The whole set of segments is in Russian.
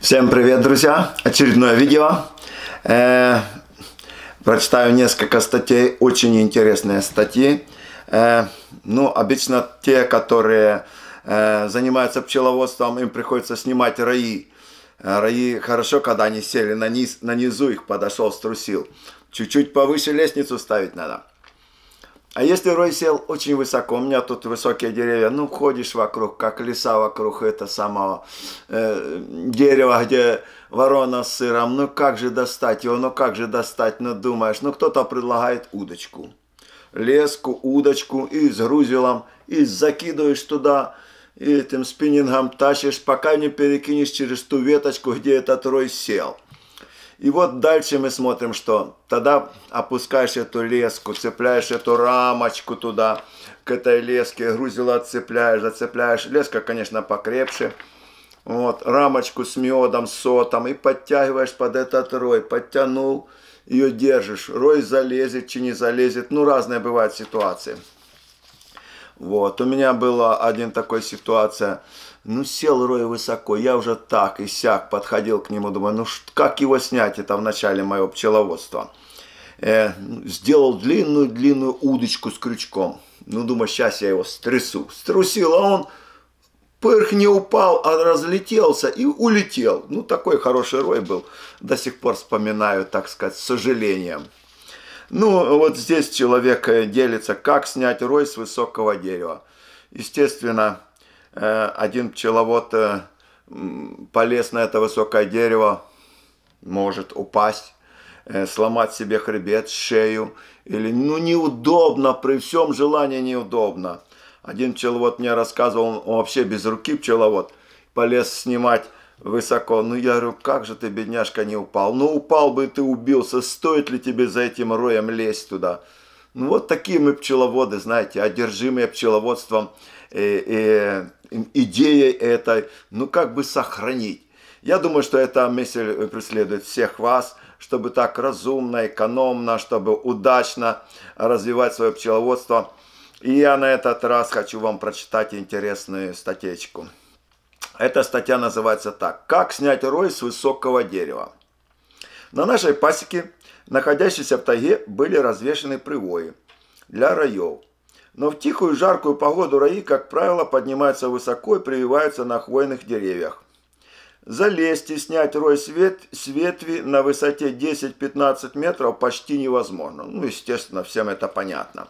Всем привет, друзья! Очередное видео. Э, прочитаю несколько статей, очень интересные статьи. Э, ну, обычно те, которые э, занимаются пчеловодством, им приходится снимать раи. Э, раи хорошо, когда они сели на низ, на низу их подошел, струсил. Чуть-чуть повыше лестницу ставить надо. А если рой сел очень высоко, у меня тут высокие деревья, ну, ходишь вокруг, как леса вокруг это самого э, дерева, где ворона с сыром, ну, как же достать его, ну, как же достать, ну, думаешь, ну, кто-то предлагает удочку, леску, удочку и с грузилом, и закидываешь туда, и этим спиннингом тащишь, пока не перекинешь через ту веточку, где этот рой сел. И вот дальше мы смотрим, что тогда опускаешь эту леску, цепляешь эту рамочку туда, к этой леске, грузило цепляешь, зацепляешь. Леска, конечно, покрепше. Вот, рамочку с медом, сотом, и подтягиваешь под этот рой, подтянул, ее держишь. Рой залезет, чи не залезет, ну, разные бывают ситуации. Вот, у меня была один такой ситуация, ну, сел Рой высоко, я уже так и сяк подходил к нему, думаю, ну как его снять, это в начале моего пчеловодства. Э, сделал длинную-длинную удочку с крючком. Ну, думаю, сейчас я его стрясу. Струсил, а он пырх не упал, а разлетелся и улетел. Ну, такой хороший рой был. До сих пор вспоминаю, так сказать, с сожалением. Ну, вот здесь человек э, делится, как снять рой с высокого дерева. Естественно, Э, один пчеловод э, полез на это высокое дерево, может упасть, э, сломать себе хребет, шею, или ну неудобно, при всем желании неудобно. Один пчеловод мне рассказывал, он вообще без руки пчеловод, полез снимать высоко. Ну, я говорю, как же ты, бедняжка, не упал? Ну, упал бы ты, убился. Стоит ли тебе за этим роем лезть туда? Ну, вот такие мы пчеловоды, знаете, одержимые пчеловодством, э, э, идеей этой, ну, как бы сохранить. Я думаю, что эта мысль э, преследует всех вас, чтобы так разумно, экономно, чтобы удачно развивать свое пчеловодство. И я на этот раз хочу вам прочитать интересную статейку. Эта статья называется так. Как снять рой с высокого дерева. На нашей пасеке находящиеся в тайге, были развешены привои для раев. Но в тихую жаркую погоду раи, как правило, поднимаются высоко и прививаются на хвойных деревьях. Залезть и снять рой свет, с ветви на высоте 10-15 метров почти невозможно. Ну, естественно, всем это понятно.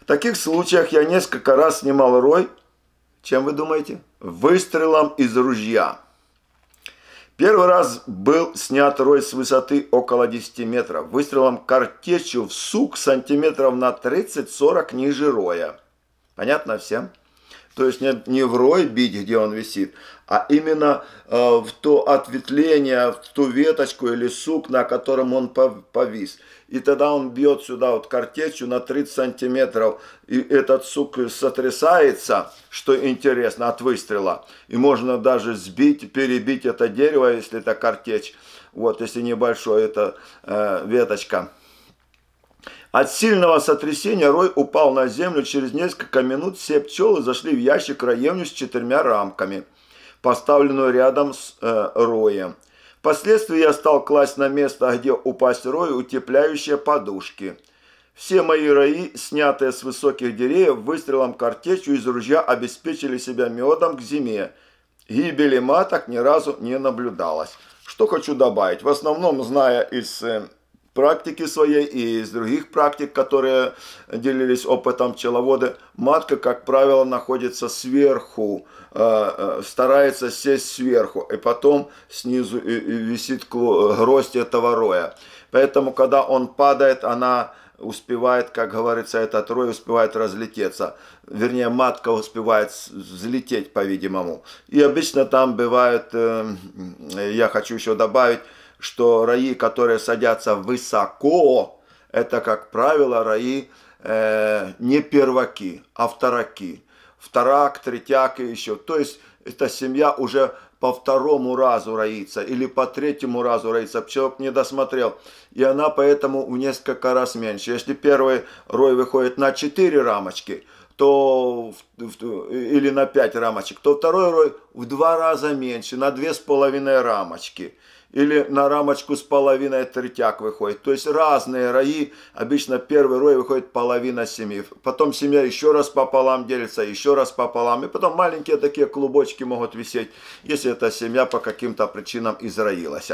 В таких случаях я несколько раз снимал рой, чем вы думаете? Выстрелом из ружья. Первый раз был снят рой с высоты около 10 метров, выстрелом картечью в сук сантиметров на 30-40 ниже роя. Понятно всем? То есть не, не в рой бить, где он висит, а именно э, в то ответвление, в ту веточку или сук, на котором он повис и тогда он бьет сюда вот картечью на 30 сантиметров, и этот сук сотрясается, что интересно, от выстрела. И можно даже сбить, перебить это дерево, если это картечь, вот, если небольшое, это э, веточка. От сильного сотрясения Рой упал на землю. Через несколько минут все пчелы зашли в ящик раевню с четырьмя рамками, поставленную рядом с э, Роем. Впоследствии я стал класть на место, где упасть рой, утепляющие подушки. Все мои рои, снятые с высоких деревьев, выстрелом картечью из ружья обеспечили себя медом к зиме. Гибели маток ни разу не наблюдалось. Что хочу добавить, в основном, зная из э, практики своей и из других практик, которые делились опытом пчеловоды, матка, как правило, находится сверху, э, э, старается сесть сверху, и потом снизу висит гроздь этого роя. Поэтому, когда он падает, она успевает, как говорится, этот рой успевает разлететься. Вернее, матка успевает взлететь, по-видимому. И обычно там бывает, э, я хочу еще добавить, что раи, которые садятся высоко, это, как правило, раи э, не перваки, а втораки. Вторак, третяк и еще. То есть эта семья уже по второму разу роится или по третьему разу роится. Пчелок не досмотрел. И она поэтому в несколько раз меньше. Если первый рой выходит на 4 рамочки, то или на 5 рамочек, то второй рой в два раза меньше, на 2,5 рамочки или на рамочку с половиной третяк выходит. То есть разные раи, обычно первый рой выходит половина семьи, потом семья еще раз пополам делится, еще раз пополам, и потом маленькие такие клубочки могут висеть, если эта семья по каким-то причинам израилась.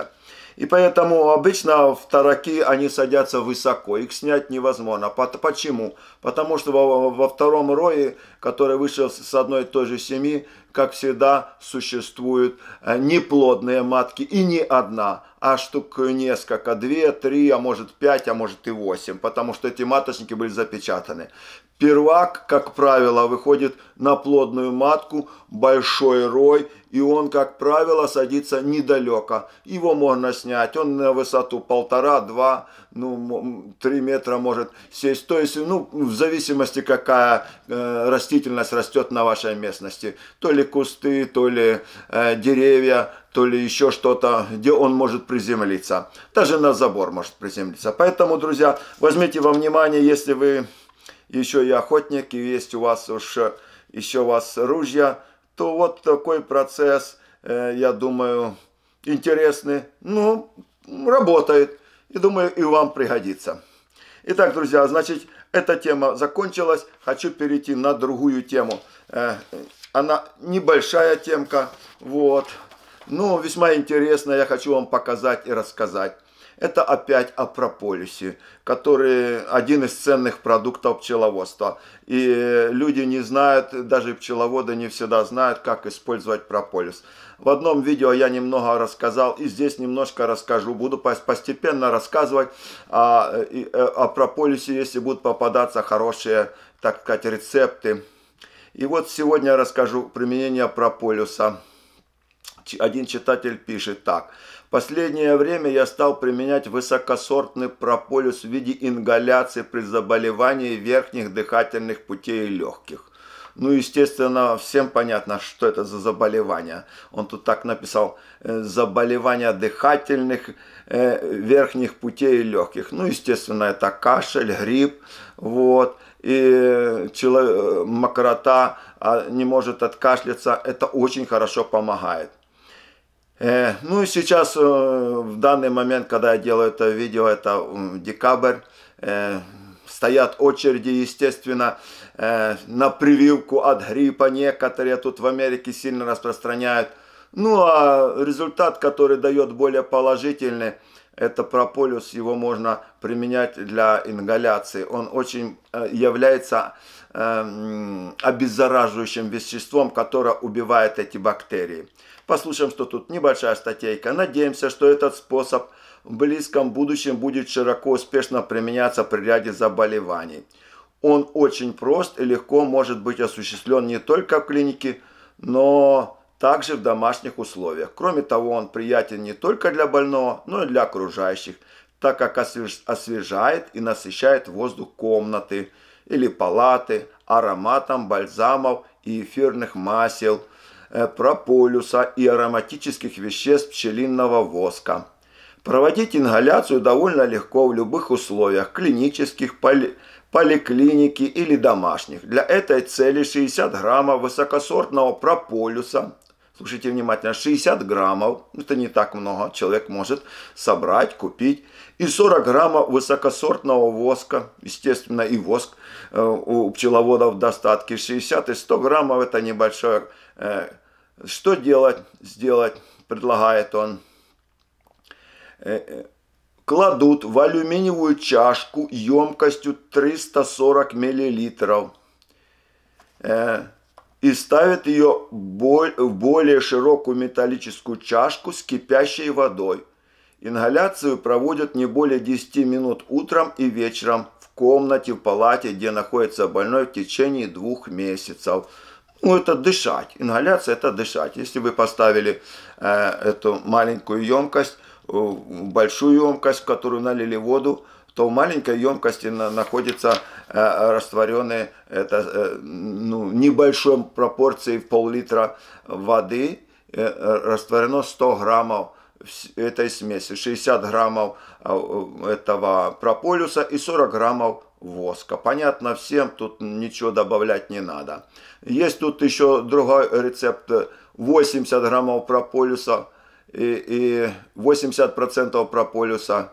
И поэтому обычно в тараки они садятся высоко, их снять невозможно. А почему? Потому что во втором рое, который вышел с одной и той же семьи, как всегда, существуют э, неплодные матки и не одна, а штук несколько, две, три, а может пять, а может и восемь, потому что эти маточники были запечатаны. Первак, как правило, выходит на плодную матку, большой рой, и он, как правило, садится недалеко. Его можно снять, он на высоту полтора-два, ну, три метра может сесть. То есть, ну, в зависимости, какая э, растительность растет на вашей местности. То ли кусты, то ли э, деревья, то ли еще что-то, где он может приземлиться. Даже на забор может приземлиться. Поэтому, друзья, возьмите во внимание, если вы еще и охотники есть, у вас уж э, еще у вас ружья, то вот такой процесс, э, я думаю, интересный, ну, работает, и думаю, и вам пригодится. Итак, друзья, значит, эта тема закончилась, хочу перейти на другую тему. Э, она небольшая темка, вот, но ну, весьма интересная, я хочу вам показать и рассказать. Это опять о прополисе, который один из ценных продуктов пчеловодства. И люди не знают, даже пчеловоды не всегда знают, как использовать прополис. В одном видео я немного рассказал, и здесь немножко расскажу. Буду постепенно рассказывать о, а, э, о прополисе, если будут попадаться хорошие, так сказать, рецепты. И вот сегодня я расскажу применение прополиса. Один читатель пишет так – Последнее время я стал применять высокосортный прополис в виде ингаляции при заболевании верхних дыхательных путей и легких. Ну, естественно, всем понятно, что это за заболевание. Он тут так написал, э, заболевания дыхательных э, верхних путей и легких. Ну, естественно, это кашель, грипп, вот, и э, человек, мокрота а, не может откашляться. Это очень хорошо помогает. Э, ну и сейчас, э, в данный момент, когда я делаю это видео, это декабрь, э, стоят очереди, естественно, на прививку от гриппа некоторые тут в Америке сильно распространяют – ну а результат, который дает более положительный, это прополис, его можно применять для ингаляции. Он очень э, является эм, обеззараживающим веществом, которое убивает эти бактерии. Послушаем, что тут небольшая статейка. Надеемся, что этот способ в близком будущем будет широко успешно применяться при ряде заболеваний. Он очень прост и легко может быть осуществлен не только в клинике, но также в домашних условиях. Кроме того, он приятен не только для больного, но и для окружающих, так как освежает и насыщает воздух комнаты или палаты ароматом бальзамов и эфирных масел, э, прополюса и ароматических веществ пчелиного воска. Проводить ингаляцию довольно легко в любых условиях – клинических, поли, поликлиники или домашних. Для этой цели 60 граммов высокосортного прополюса слушайте внимательно, 60 граммов, это не так много, человек может собрать, купить, и 40 граммов высокосортного воска, естественно, и воск э, у пчеловодов в достатке, 60 и 100 граммов это небольшое. Э, что делать, сделать, предлагает он. Э, кладут в алюминиевую чашку емкостью 340 миллилитров и ставит ее в более широкую металлическую чашку с кипящей водой. Ингаляцию проводят не более 10 минут утром и вечером в комнате, в палате, где находится больной в течение двух месяцев. Ну, это дышать. Ингаляция – это дышать. Если вы поставили э, эту маленькую емкость, э, большую емкость, в которую налили воду, то в маленькой емкости находится Э, растворенные это, э, ну, небольшой пропорции в пол-литра воды, э, растворено 100 граммов этой смеси, 60 граммов этого прополиса и 40 граммов воска. Понятно всем, тут ничего добавлять не надо. Есть тут еще другой рецепт, 80 граммов прополиса и, 80 процентов прополиса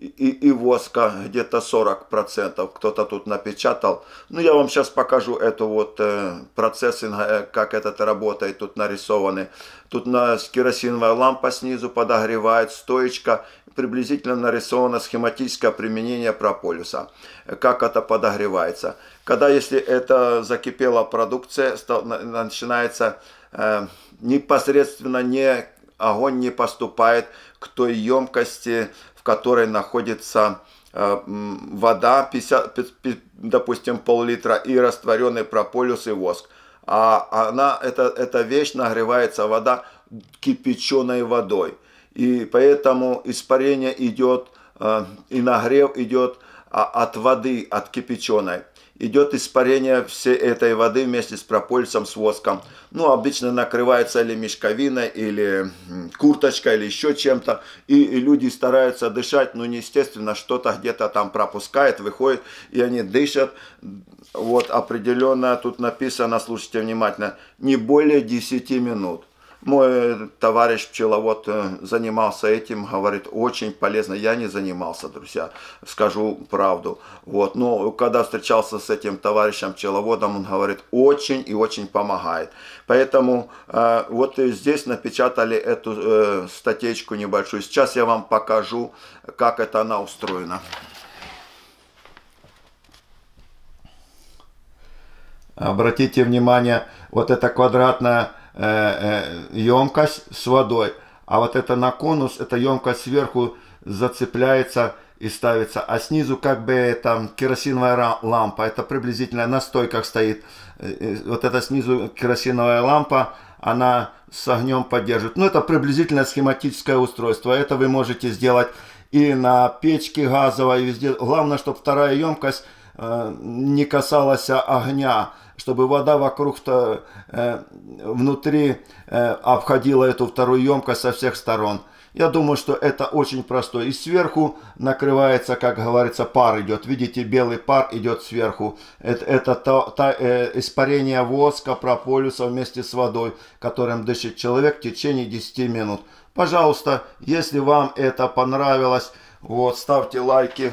и, и, воска где-то 40%. Кто-то тут напечатал. Ну, я вам сейчас покажу эту вот э, процессинг, э, как это работает. Тут нарисованы. Тут на, керосиновая лампа снизу подогревает, стоечка. Приблизительно нарисовано схематическое применение прополиса. Как это подогревается. Когда, если это закипела продукция, стал, на, начинается э, непосредственно не огонь не поступает к той емкости, которой находится э, вода, 50, допустим, пол-литра, и растворенный прополис и воск. А она, эта, эта вещь нагревается, вода кипяченой водой. И поэтому испарение идет, э, и нагрев идет а, от воды, от кипяченой идет испарение всей этой воды вместе с пропольсом, с воском. Ну, обычно накрывается или мешковиной, или курточкой, или еще чем-то. И, и люди стараются дышать, но, ну, естественно, что-то где-то там пропускает, выходит, и они дышат. Вот определенно тут написано, слушайте внимательно, не более 10 минут. Мой э, товарищ пчеловод э, занимался этим, говорит, очень полезно. Я не занимался, друзья, скажу правду. Вот. Но когда встречался с этим товарищем пчеловодом, он говорит, очень и очень помогает. Поэтому э, вот здесь напечатали эту э, статейку небольшую. Сейчас я вам покажу, как это она устроена. Обратите внимание, вот эта квадратная Э, э, емкость с водой, а вот это на конус, эта емкость сверху зацепляется и ставится, а снизу как бы там керосиновая лампа, это приблизительно на стойках стоит, э, вот эта снизу керосиновая лампа, она с огнем поддерживает. Ну, это приблизительно схематическое устройство. Это вы можете сделать и на печке газовой, и везде. Главное, чтобы вторая емкость не касалась огня чтобы вода вокруг, то, э, внутри э, обходила эту вторую емкость со всех сторон. Я думаю, что это очень просто. И сверху накрывается, как говорится, пар идет. Видите, белый пар идет сверху. Это, это то, то, э, испарение воска, прополиса вместе с водой, которым дышит человек в течение 10 минут. Пожалуйста, если вам это понравилось, вот, ставьте лайки,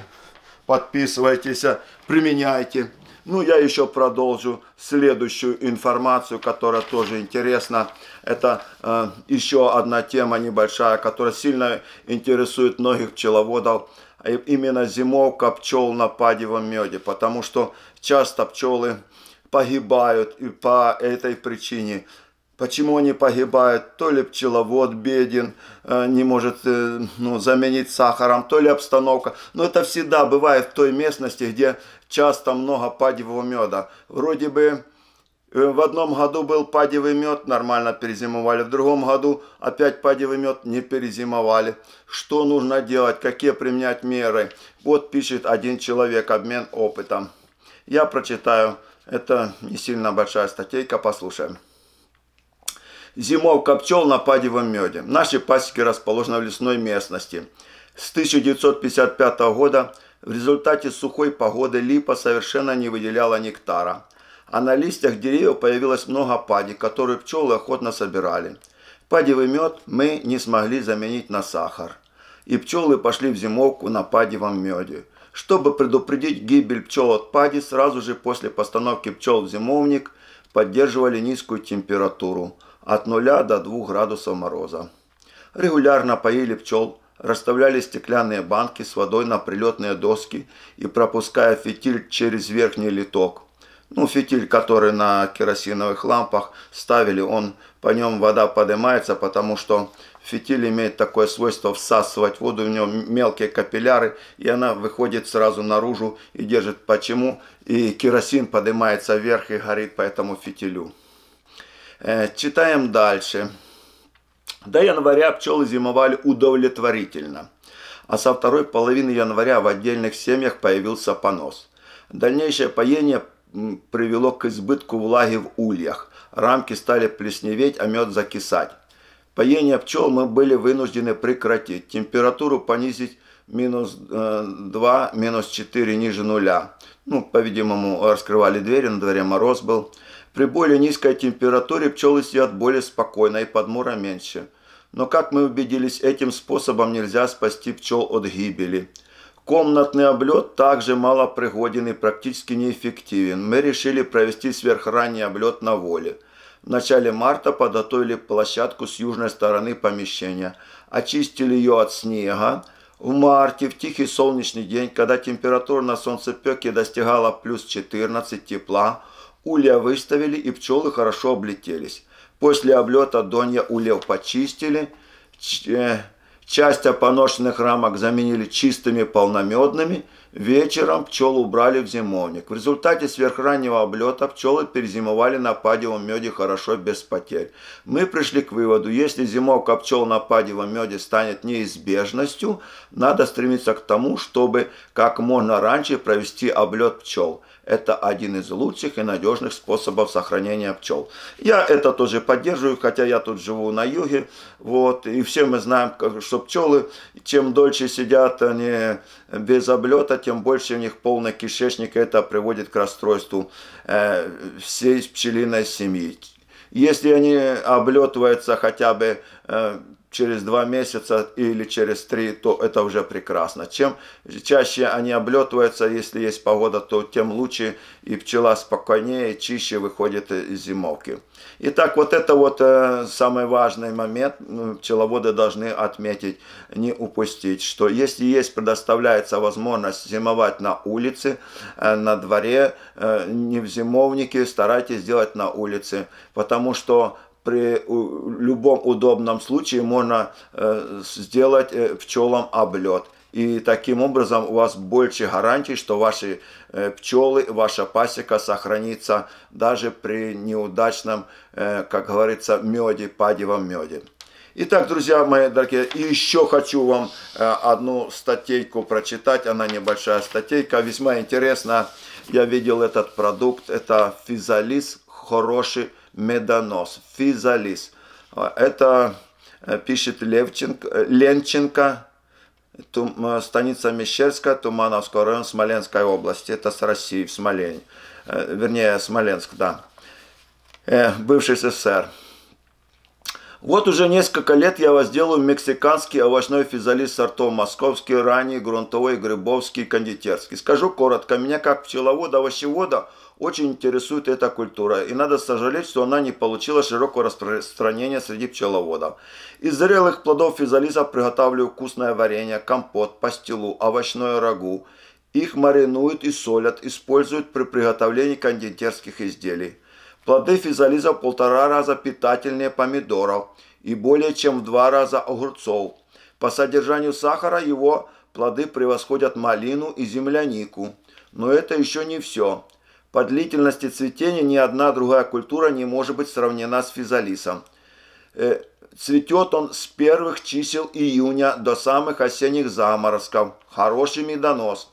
подписывайтесь, применяйте. Ну, я еще продолжу следующую информацию, которая тоже интересна. Это э, еще одна тема небольшая, которая сильно интересует многих пчеловодов. А именно зимовка пчел на падевом меде, потому что часто пчелы погибают и по этой причине – Почему они погибают? То ли пчеловод беден, э, не может э, ну, заменить сахаром, то ли обстановка. Но это всегда бывает в той местности, где часто много падевого меда. Вроде бы э, в одном году был падевый мед, нормально перезимовали. В другом году опять падевый мед, не перезимовали. Что нужно делать? Какие применять меры? Вот пишет один человек, обмен опытом. Я прочитаю. Это не сильно большая статейка, послушаем. Зимов копчел на падевом меде. Наши пасеки расположены в лесной местности. С 1955 года в результате сухой погоды липа совершенно не выделяла нектара. А на листьях деревьев появилось много пади, которые пчелы охотно собирали. Падевый мед мы не смогли заменить на сахар. И пчелы пошли в зимовку на падевом меде. Чтобы предупредить гибель пчел от пади, сразу же после постановки пчел в зимовник поддерживали низкую температуру – от 0 до 2 градусов мороза. Регулярно поили пчел, расставляли стеклянные банки с водой на прилетные доски и пропуская фитиль через верхний литок. Ну, фитиль, который на керосиновых лампах ставили, он по нем вода поднимается, потому что фитиль имеет такое свойство всасывать воду, в нем мелкие капилляры, и она выходит сразу наружу и держит почему, и керосин поднимается вверх и горит по этому фитилю. Э, читаем дальше. До января пчелы зимовали удовлетворительно, а со второй половины января в отдельных семьях появился понос. Дальнейшее поение привело к избытку влаги в ульях. Рамки стали плесневеть, а мед закисать. Поение пчел мы были вынуждены прекратить, температуру понизить минус 2, э, минус 4 ниже нуля. Ну, по-видимому, раскрывали двери, на дворе мороз был. При более низкой температуре пчелы сидят более спокойно и подмора меньше. Но, как мы убедились, этим способом нельзя спасти пчел от гибели. Комнатный облет также мало пригоден и практически неэффективен. Мы решили провести сверхранний облет на воле. В начале марта подготовили площадку с южной стороны помещения, очистили ее от снега, в марте, в тихий солнечный день, когда температура на солнцепеке достигала плюс 14 тепла, улья выставили и пчелы хорошо облетелись. После облета донья ульев почистили, э, Часть опоношенных рамок заменили чистыми полномедными, вечером пчел убрали в зимовник. В результате сверхраннего облета пчелы перезимовали на падевом меде хорошо без потерь. Мы пришли к выводу, если зимовка пчел на падевом меде станет неизбежностью, надо стремиться к тому, чтобы как можно раньше провести облет пчел – это один из лучших и надежных способов сохранения пчел. Я это тоже поддерживаю, хотя я тут живу на юге, вот, и все мы знаем, что пчелы, чем дольше сидят они без облета, тем больше у них полный кишечник, и это приводит к расстройству э, всей пчелиной семьи. Если они облетываются хотя бы э, через два месяца или через три, то это уже прекрасно. Чем чаще они облетываются, если есть погода, то тем лучше и пчела спокойнее, чище выходит из зимовки. Итак, вот это вот э, самый важный момент. Ну, пчеловоды должны отметить, не упустить, что если есть, предоставляется возможность зимовать на улице, э, на дворе, э, не в зимовнике, старайтесь делать на улице, потому что при любом удобном случае можно э, сделать э, пчелам облет. И таким образом у вас больше гарантий, что ваши э, пчелы, ваша пасека сохранится даже при неудачном, как говорится, меде, падевом меде. Итак, друзья мои дорогие, еще хочу вам одну статейку прочитать. Она небольшая статейка, весьма интересная. Я видел этот продукт. Это физалис хороший медонос, физалис. А, это э, пишет Левченко, э, Ленченко, Тум, э, станица Мещерская, Тумановского района Смоленской области. Это с России, в Смолене. вернее, Смоленск, да. бывший СССР. Вот уже несколько лет я возделаю мексиканский овощной физалис сортов московский, ранний, грунтовой, грибовский, кондитерский. Скажу коротко, меня как пчеловода-овощевода – очень интересует эта культура, и надо сожалеть, что она не получила широкого распространения среди пчеловодов. Из зрелых плодов физалиса приготавливаю вкусное варенье, компот, пастилу, овощное рагу. Их маринуют и солят, используют при приготовлении кондитерских изделий. Плоды физализа в полтора раза питательнее помидоров и более чем в два раза огурцов. По содержанию сахара его плоды превосходят малину и землянику. Но это еще не все. По длительности цветения ни одна другая культура не может быть сравнена с физалисом. Э, цветет он с первых чисел июня до самых осенних заморозков. Хороший медонос.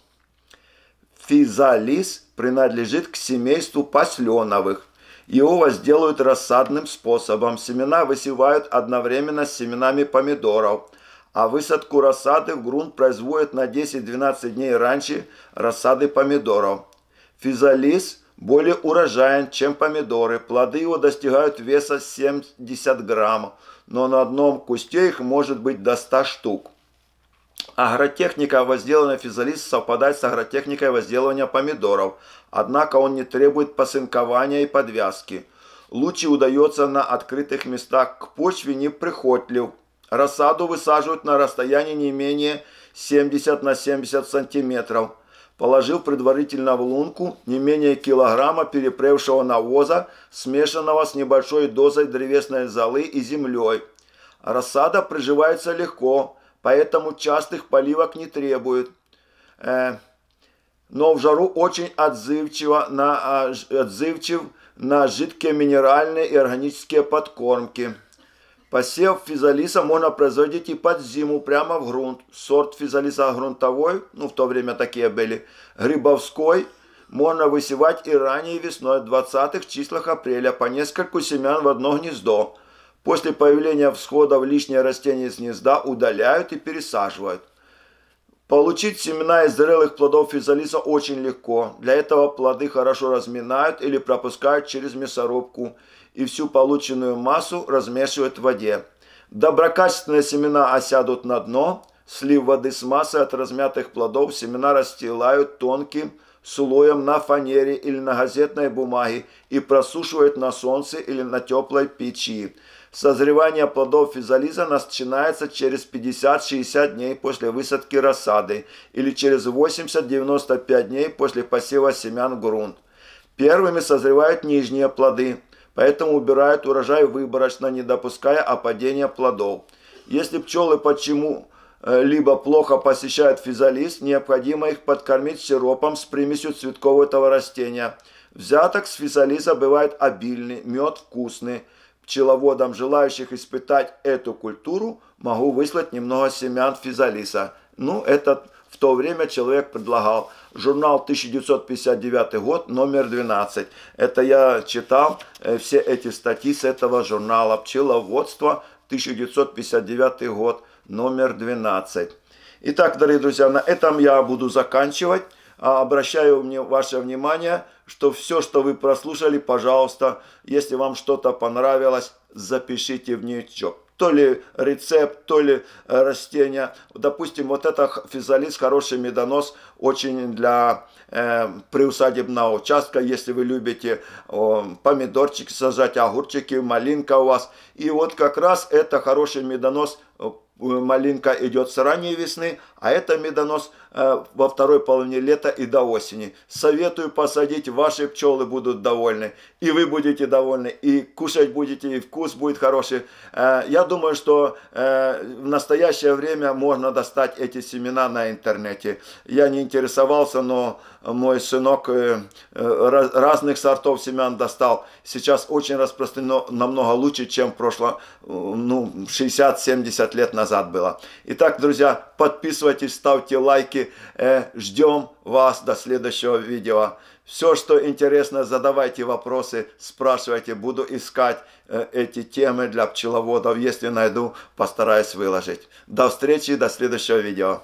Физалис принадлежит к семейству посленовых. Его сделают рассадным способом. Семена высевают одновременно с семенами помидоров, а высадку рассады в грунт производят на 10-12 дней раньше рассады помидоров. Физалис более урожаен, чем помидоры. Плоды его достигают веса 70 граммов, но на одном кусте их может быть до 100 штук. Агротехника возделывания физалиса совпадает с агротехникой возделывания помидоров, однако он не требует посынкования и подвязки. Лучше удается на открытых местах, к почве не прихотлив. Рассаду высаживают на расстоянии не менее 70 на 70 сантиметров – положил предварительно в лунку не менее килограмма перепревшего навоза, смешанного с небольшой дозой древесной золы и землей. Рассада приживается легко, поэтому частых поливок не требует. Э, но в жару очень отзывчиво на, а, отзывчив на жидкие минеральные и органические подкормки. Посев физалиса можно производить и под зиму, прямо в грунт. Сорт физалиса грунтовой, ну в то время такие были, грибовской, можно высевать и ранее весной, в 20-х числах апреля, по нескольку семян в одно гнездо. После появления всходов лишние растения из гнезда удаляют и пересаживают. Получить семена из зрелых плодов физалиса очень легко. Для этого плоды хорошо разминают или пропускают через мясорубку и всю полученную массу размешивают в воде. Доброкачественные семена осядут на дно, слив воды с массой от размятых плодов семена расстилают тонким слоем на фанере или на газетной бумаге и просушивают на солнце или на теплой печи. Созревание плодов физализа начинается через 50-60 дней после высадки рассады или через 80-95 дней после посева семян грунт. Первыми созревают нижние плоды – Поэтому убирают урожай выборочно, не допуская опадения плодов. Если пчелы почему э, либо плохо посещают физалист, необходимо их подкормить сиропом с примесью цветкового растения. Взяток с физалиса бывает обильный, мед вкусный. Пчеловодам, желающих испытать эту культуру, могу выслать немного семян физалиса. Ну, этот в то время человек предлагал журнал 1959 год, номер 12. Это я читал э, все эти статьи с этого журнала «Пчеловодство», 1959 год, номер 12. Итак, дорогие друзья, на этом я буду заканчивать. А, обращаю мне ваше внимание, что все, что вы прослушали, пожалуйста, если вам что-то понравилось, запишите в ничок то ли рецепт, то ли э, растение. Допустим, вот это физалис, хороший медонос, очень для э, приусадебного участка, если вы любите э, помидорчики сажать, огурчики, малинка у вас. И вот как раз это хороший медонос – Э, малинка идет с ранней весны, а это медонос э, во второй половине лета и до осени. Советую посадить, ваши пчелы будут довольны, и вы будете довольны, и кушать будете, и вкус будет хороший. Э, я думаю, что в настоящее время можно достать эти семена на интернете. Я не интересовался, но мой сынок э, э, разных сортов семян достал. Сейчас очень распространено, намного лучше, чем в прошло, ну, 60-70 лет назад было. Итак, друзья, подписывайтесь, ставьте лайки. Э, ждем вас до следующего видео. Все, что интересно, задавайте вопросы, спрашивайте. Буду искать эти темы для пчеловодов. Если найду, постараюсь выложить. До встречи, до следующего видео.